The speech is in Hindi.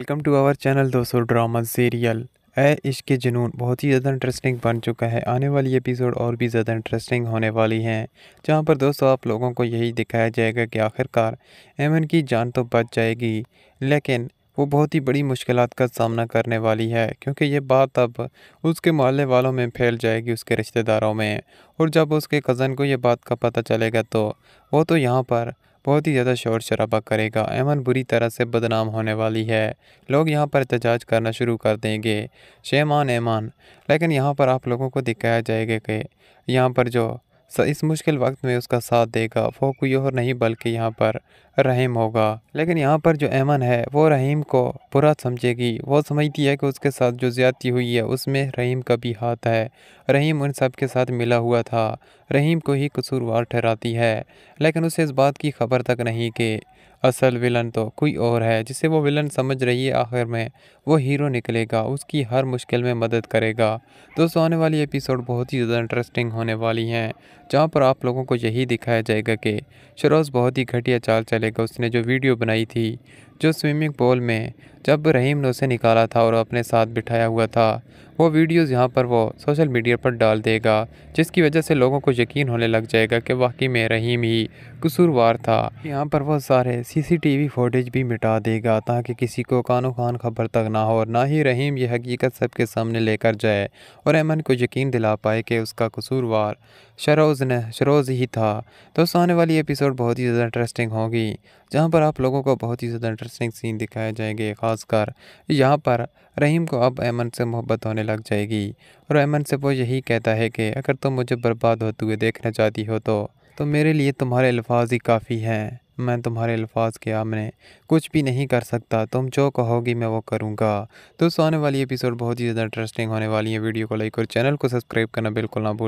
वेलकम टू आवर चैनल दोस्तों ड्रामा सीरियल ए इश्क जुनून बहुत ही ज़्यादा इंटरेस्टिंग बन चुका है आने वाली एपिसोड और भी ज़्यादा इंटरेस्टिंग होने वाली हैं जहाँ पर दोस्तों आप लोगों को यही दिखाया जाएगा कि आखिरकार एमन की जान तो बच जाएगी लेकिन वो बहुत ही बड़ी मुश्किल का सामना करने वाली है क्योंकि ये बात अब उसके मोहल्ले वालों में फैल जाएगी उसके रिश्तेदारों में और जब उसके कज़न को ये बात का पता चलेगा तो वो तो यहाँ पर बहुत ही ज़्यादा शोर शराबा करेगा ऐमन बुरी तरह से बदनाम होने वाली है लोग यहाँ पर एहतजाज करना शुरू कर देंगे शेमान ऐमान लेकिन यहाँ पर आप लोगों को दिखाया जाएगा कि यहाँ पर जो इस मुश्किल वक्त में उसका साथ देगा वो कोई और नहीं बल्कि यहाँ पर रहीम होगा लेकिन यहाँ पर जो ऐमन है वो रहीम को बुरा समझेगी वो समझती है कि उसके साथ जो ज़्यादती हुई है उसमें रहीम का भी हाथ है रहीम उन सब के साथ मिला हुआ था रहीम को ही कसूरवार ठहराती है लेकिन उसे इस बात की खबर तक नहीं कि असल विलन तो कोई और है जिसे वो विलन समझ रही है आखिर में वो हीरो निकलेगा उसकी हर मुश्किल में मदद करेगा दोस्तों आने वाली एपिसोड बहुत ही ज़्यादा इंटरेस्टिंग होने वाली हैं जहाँ पर आप लोगों को यही दिखाया जाएगा कि शरोज़ बहुत ही घटिया चाल चलेगा उसने जो वीडियो बनाई थी जो स्विमिंग पूल में जब रहीम ने उसे निकाला था और अपने साथ बिठाया हुआ था वो वीडियोस यहाँ पर वो सोशल मीडिया पर डाल देगा जिसकी वजह से लोगों को यकीन होने लग जाएगा कि वाकई में रहीम ही कसूरवार था यहाँ पर वो सारे सीसीटीवी फुटेज भी मिटा देगा ताकि किसी को कानो खान खबर तक ना हो और ना ही रहीम ये हकीकत सबके सामने लेकर जाए और अमन को यकीन दिला पाए कि उसका कसूरवार शरोज़ ने शरोज़ ही था दोस्तों आने वाली एपिसोड बहुत ही ज़्यादा इंटरेस्टिंग होगी जहाँ पर आप लोगों को बहुत ही ज़्यादा इंटरेस्टिंग सीन दिखाए जाएंगे खासकर यहाँ पर रहीम को अब एमन से मोहब्बत होने लग जाएगी और ऐमन से वो यही कहता है कि अगर तुम मुझे बर्बाद होते हुए देखना चाहती हो तो तो मेरे लिए तुम्हारे अल्फाज ही काफ़ी हैं मैं तुम्हारे अल्फाज के आमने कुछ भी नहीं कर सकता तुम जो कहोगी मैं वो करूँगा दोस्तों आने वाली एपिसोड बहुत ही ज़्यादा इंटरेस्टिंग होने वाली है वीडियो को लाइक और चैनल को सब्सक्राइब करना बिल्कुल ना भूल